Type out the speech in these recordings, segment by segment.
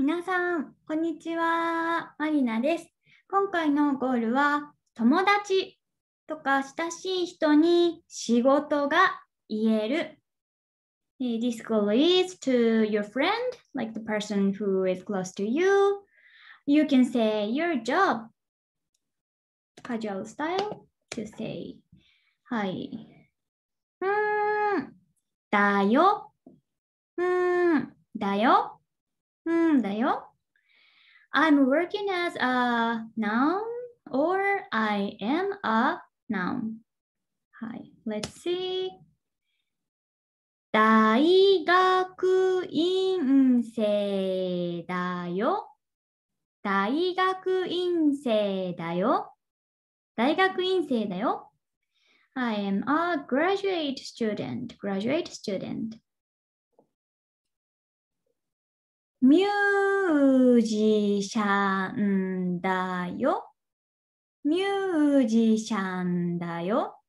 皆さん、こんにちは。マリナです。今回のゴールは、友達とか親しい人に仕事が言える。This goal is to your friend, like the person who is close to you. You can say your job. Casual style to say. はい。うーん。だよ。うーん。だよ。うんだよ。I'm working as a noun or I am a noun. はい。Let's see. 大学院生だよ。大学院生だよ。大学院生だよ。I am a graduate student. Graduate student. ミュージシャンだよ。ミュージシャンだよ。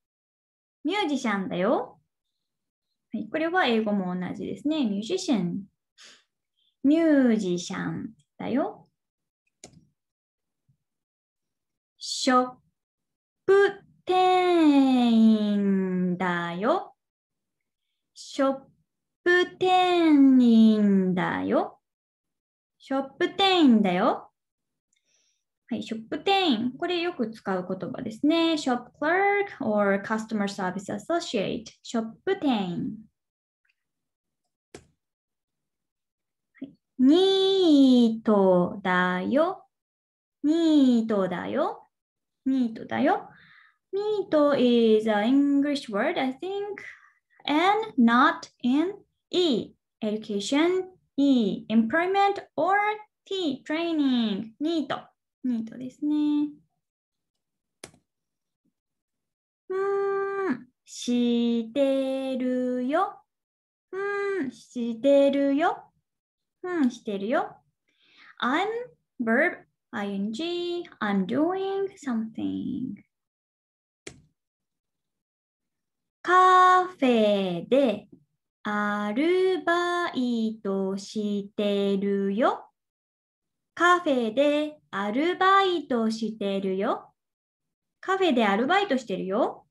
ミュージシャンだよ。はい、これは英語も同じですね。ミュージシャン。ミュージシャンだよ。ショップ店員だよ。ショップ店員だよ。ショップ店員だよ。はい、ショップ店員。これよく使う言葉ですね。ショップ clerk or customer service associate。ショップ店員。ニートだよ。ニートだよ。ニートだよ。ニート is an English word, I think, and not in E education E、employment or T、training、need、need ですね。うん、してるよ。うん、してるよ。うん、してるよ。I'm verb ing, I'm doing something. カフェでアルバイトしてるよ。カフェでアルバイトしてるよ。カフェでアルバイトしてるよ。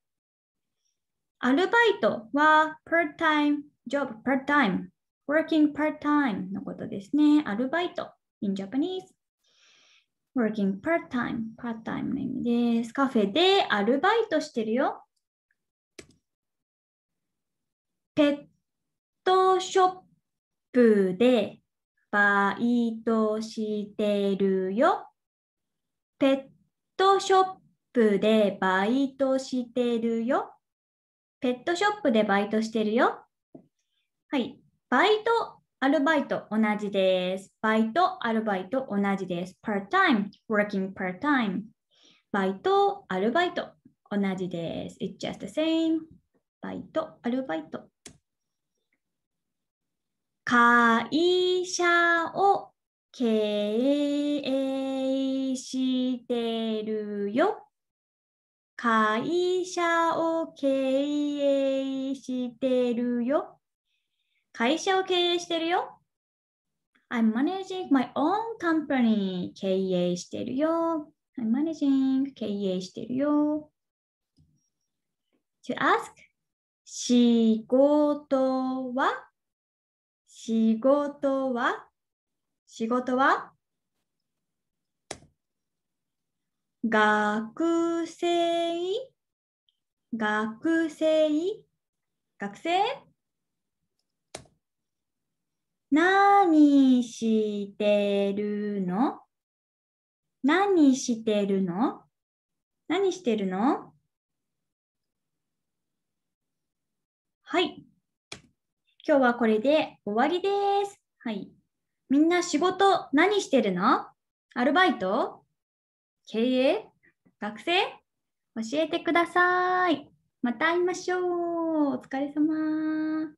アルバイトは part time job, part time, working part time のことですね。アルバイト in Japanese. working part time, part time の意味です。カフェでアルバイトしてるよ。ペッショップでバイトしてるよ。ペットショップでバイトしてるよ。ペットショップでバイトしてるよ。はい。バイト、アルバイト同じです。バイト、アルバイト同じです。part time, working part time. バイト、アルバイト同じです。It's just the same. バイト、アルバイト。会社を経営してるよ。会社を経営してるよ。会社を経営してるよ。I'm managing my own company. 経営してるよ。I'm managing. 経営してるよ。To ask 仕事は仕事は仕事は学生学生学生何してるの何してるの何してるのはい。今日はこれで終わりです。はい。みんな仕事何してるのアルバイト経営学生教えてください。また会いましょう。お疲れ様。